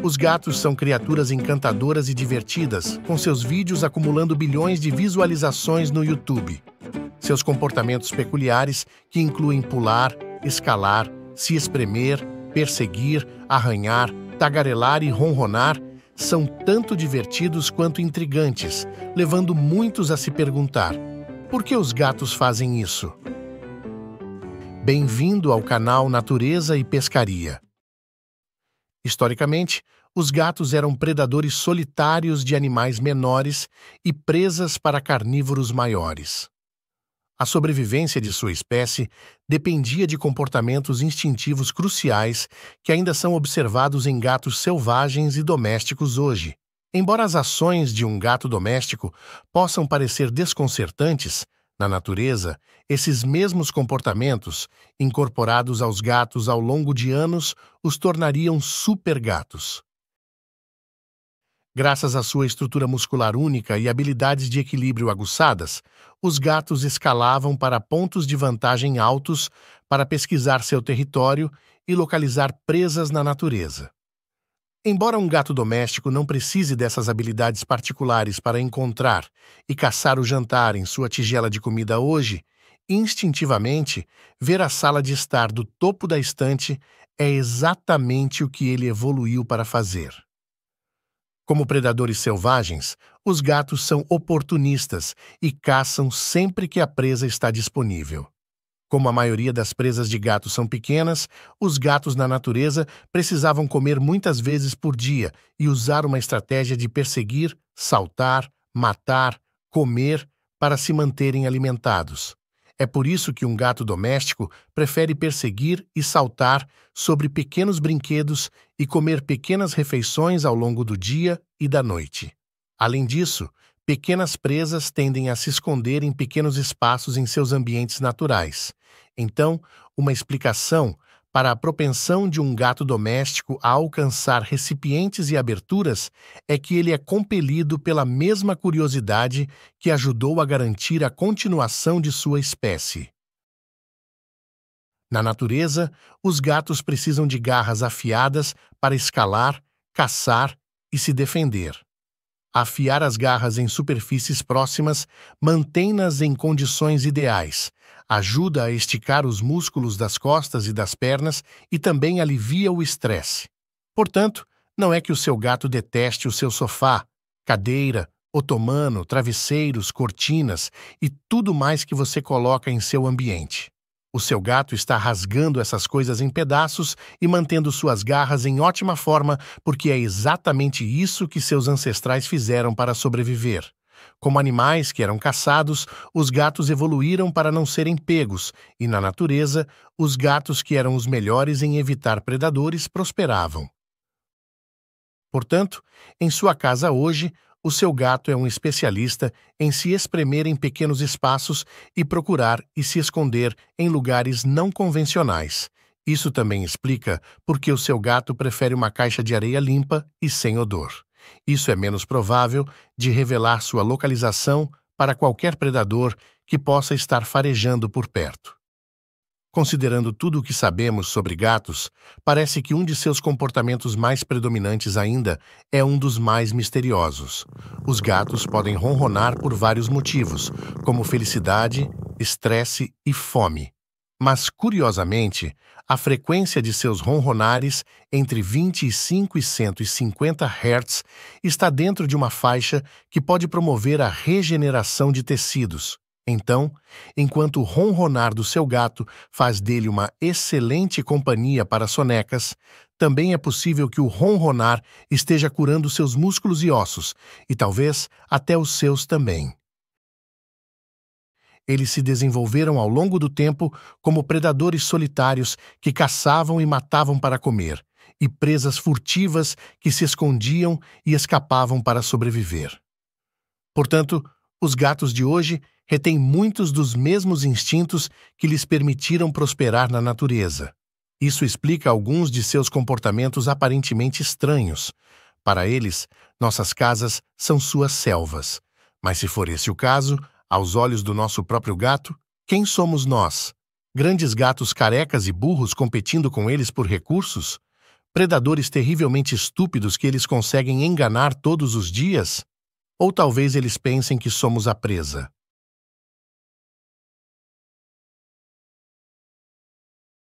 Os gatos são criaturas encantadoras e divertidas, com seus vídeos acumulando bilhões de visualizações no YouTube. Seus comportamentos peculiares, que incluem pular, escalar, se espremer, perseguir, arranhar, tagarelar e ronronar, são tanto divertidos quanto intrigantes, levando muitos a se perguntar: por que os gatos fazem isso? Bem-vindo ao canal Natureza e Pescaria. Historicamente, os gatos eram predadores solitários de animais menores e presas para carnívoros maiores. A sobrevivência de sua espécie dependia de comportamentos instintivos cruciais que ainda são observados em gatos selvagens e domésticos hoje. Embora as ações de um gato doméstico possam parecer desconcertantes, na natureza, esses mesmos comportamentos, incorporados aos gatos ao longo de anos, os tornariam supergatos. Graças à sua estrutura muscular única e habilidades de equilíbrio aguçadas, os gatos escalavam para pontos de vantagem altos para pesquisar seu território e localizar presas na natureza. Embora um gato doméstico não precise dessas habilidades particulares para encontrar e caçar o jantar em sua tigela de comida hoje, instintivamente, ver a sala de estar do topo da estante é exatamente o que ele evoluiu para fazer. Como predadores selvagens, os gatos são oportunistas e caçam sempre que a presa está disponível. Como a maioria das presas de gatos são pequenas, os gatos na natureza precisavam comer muitas vezes por dia e usar uma estratégia de perseguir, saltar, matar, comer para se manterem alimentados. É por isso que um gato doméstico prefere perseguir e saltar sobre pequenos brinquedos e comer pequenas refeições ao longo do dia e da noite. Além disso, Pequenas presas tendem a se esconder em pequenos espaços em seus ambientes naturais. Então, uma explicação para a propensão de um gato doméstico a alcançar recipientes e aberturas é que ele é compelido pela mesma curiosidade que ajudou a garantir a continuação de sua espécie. Na natureza, os gatos precisam de garras afiadas para escalar, caçar e se defender. Afiar as garras em superfícies próximas, mantém-nas em condições ideais. Ajuda a esticar os músculos das costas e das pernas e também alivia o estresse. Portanto, não é que o seu gato deteste o seu sofá, cadeira, otomano, travesseiros, cortinas e tudo mais que você coloca em seu ambiente. O seu gato está rasgando essas coisas em pedaços e mantendo suas garras em ótima forma, porque é exatamente isso que seus ancestrais fizeram para sobreviver. Como animais que eram caçados, os gatos evoluíram para não serem pegos, e na natureza, os gatos que eram os melhores em evitar predadores prosperavam. Portanto, em sua casa hoje, o seu gato é um especialista em se espremer em pequenos espaços e procurar e se esconder em lugares não convencionais. Isso também explica porque o seu gato prefere uma caixa de areia limpa e sem odor. Isso é menos provável de revelar sua localização para qualquer predador que possa estar farejando por perto. Considerando tudo o que sabemos sobre gatos, parece que um de seus comportamentos mais predominantes ainda é um dos mais misteriosos. Os gatos podem ronronar por vários motivos, como felicidade, estresse e fome. Mas, curiosamente, a frequência de seus ronronares entre 25 e 150 Hz está dentro de uma faixa que pode promover a regeneração de tecidos. Então, enquanto ronronar do seu gato faz dele uma excelente companhia para sonecas, também é possível que o ronronar esteja curando seus músculos e ossos, e talvez até os seus também. Eles se desenvolveram ao longo do tempo como predadores solitários que caçavam e matavam para comer, e presas furtivas que se escondiam e escapavam para sobreviver. Portanto, os gatos de hoje retêm muitos dos mesmos instintos que lhes permitiram prosperar na natureza. Isso explica alguns de seus comportamentos aparentemente estranhos. Para eles, nossas casas são suas selvas. Mas se for esse o caso, aos olhos do nosso próprio gato, quem somos nós? Grandes gatos carecas e burros competindo com eles por recursos? Predadores terrivelmente estúpidos que eles conseguem enganar todos os dias? Ou talvez eles pensem que somos a presa.